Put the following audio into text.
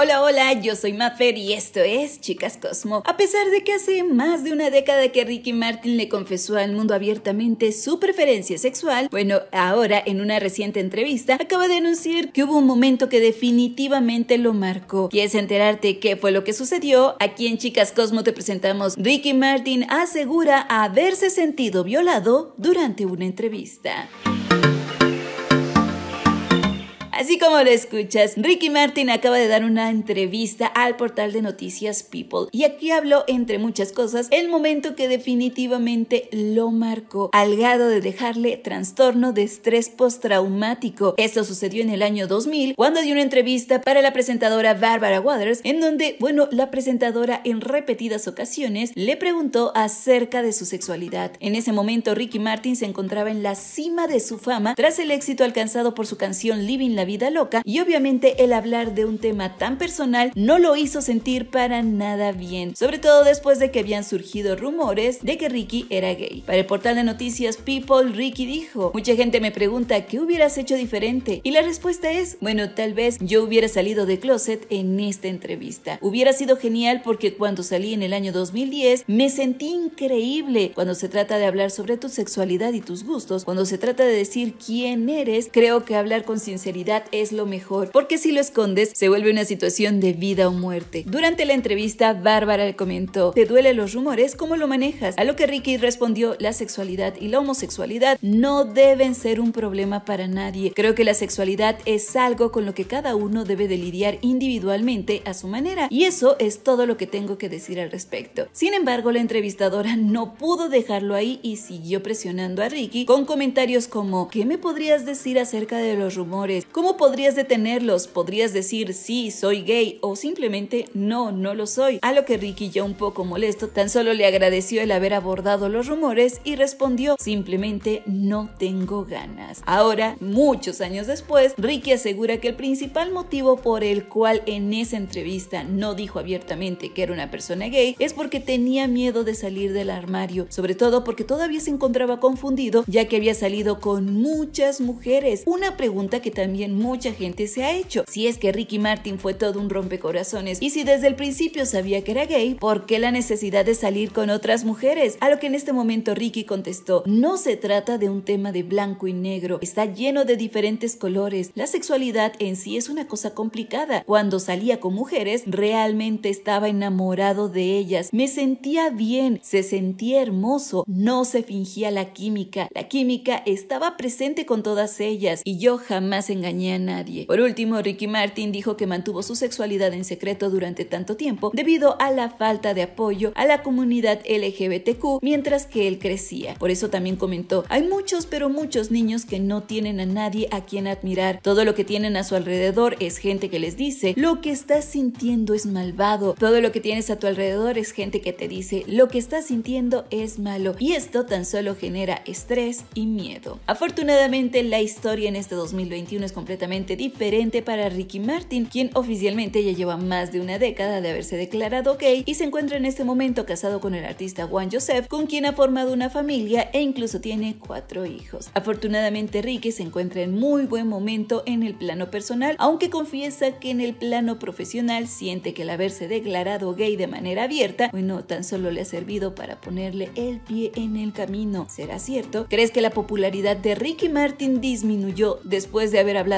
Hola, hola, yo soy Mafer y esto es Chicas Cosmo. A pesar de que hace más de una década que Ricky Martin le confesó al mundo abiertamente su preferencia sexual, bueno, ahora en una reciente entrevista acaba de anunciar que hubo un momento que definitivamente lo marcó. ¿Quieres enterarte qué fue lo que sucedió? Aquí en Chicas Cosmo te presentamos Ricky Martin asegura haberse sentido violado durante una entrevista. Así como lo escuchas, Ricky Martin acaba de dar una entrevista al portal de noticias People y aquí habló, entre muchas cosas, el momento que definitivamente lo marcó al de dejarle trastorno de estrés postraumático. Esto sucedió en el año 2000 cuando dio una entrevista para la presentadora Barbara Waters en donde, bueno, la presentadora en repetidas ocasiones le preguntó acerca de su sexualidad. En ese momento Ricky Martin se encontraba en la cima de su fama tras el éxito alcanzado por su canción Living la vida loca y obviamente el hablar de un tema tan personal no lo hizo sentir para nada bien, sobre todo después de que habían surgido rumores de que Ricky era gay. Para el portal de noticias People, Ricky dijo, mucha gente me pregunta qué hubieras hecho diferente y la respuesta es, bueno, tal vez yo hubiera salido de closet en esta entrevista. Hubiera sido genial porque cuando salí en el año 2010 me sentí increíble cuando se trata de hablar sobre tu sexualidad y tus gustos, cuando se trata de decir quién eres, creo que hablar con sinceridad es lo mejor, porque si lo escondes se vuelve una situación de vida o muerte. Durante la entrevista, Bárbara le comentó, ¿te duelen los rumores? ¿Cómo lo manejas? A lo que Ricky respondió, la sexualidad y la homosexualidad no deben ser un problema para nadie. Creo que la sexualidad es algo con lo que cada uno debe de lidiar individualmente a su manera, y eso es todo lo que tengo que decir al respecto. Sin embargo, la entrevistadora no pudo dejarlo ahí y siguió presionando a Ricky con comentarios como, ¿qué me podrías decir acerca de los rumores? ¿Cómo podrías detenerlos? Podrías decir sí, soy gay o simplemente no, no lo soy. A lo que Ricky ya un poco molesto tan solo le agradeció el haber abordado los rumores y respondió simplemente no tengo ganas. Ahora, muchos años después, Ricky asegura que el principal motivo por el cual en esa entrevista no dijo abiertamente que era una persona gay es porque tenía miedo de salir del armario, sobre todo porque todavía se encontraba confundido ya que había salido con muchas mujeres. Una pregunta que también mucha gente se ha hecho. Si es que Ricky Martin fue todo un rompecorazones y si desde el principio sabía que era gay, ¿por qué la necesidad de salir con otras mujeres? A lo que en este momento Ricky contestó, no se trata de un tema de blanco y negro, está lleno de diferentes colores. La sexualidad en sí es una cosa complicada. Cuando salía con mujeres, realmente estaba enamorado de ellas. Me sentía bien, se sentía hermoso, no se fingía la química. La química estaba presente con todas ellas y yo jamás engañé a nadie. Por último, Ricky Martin dijo que mantuvo su sexualidad en secreto durante tanto tiempo debido a la falta de apoyo a la comunidad LGBTQ mientras que él crecía. Por eso también comentó, hay muchos pero muchos niños que no tienen a nadie a quien admirar. Todo lo que tienen a su alrededor es gente que les dice, lo que estás sintiendo es malvado. Todo lo que tienes a tu alrededor es gente que te dice, lo que estás sintiendo es malo. Y esto tan solo genera estrés y miedo. Afortunadamente la historia en este 2021 es completamente diferente para Ricky Martin, quien oficialmente ya lleva más de una década de haberse declarado gay y se encuentra en este momento casado con el artista Juan Joseph, con quien ha formado una familia e incluso tiene cuatro hijos. Afortunadamente Ricky se encuentra en muy buen momento en el plano personal, aunque confiesa que en el plano profesional siente que el haberse declarado gay de manera abierta, bueno, tan solo le ha servido para ponerle el pie en el camino. ¿Será cierto? ¿Crees que la popularidad de Ricky Martin disminuyó después de haber hablado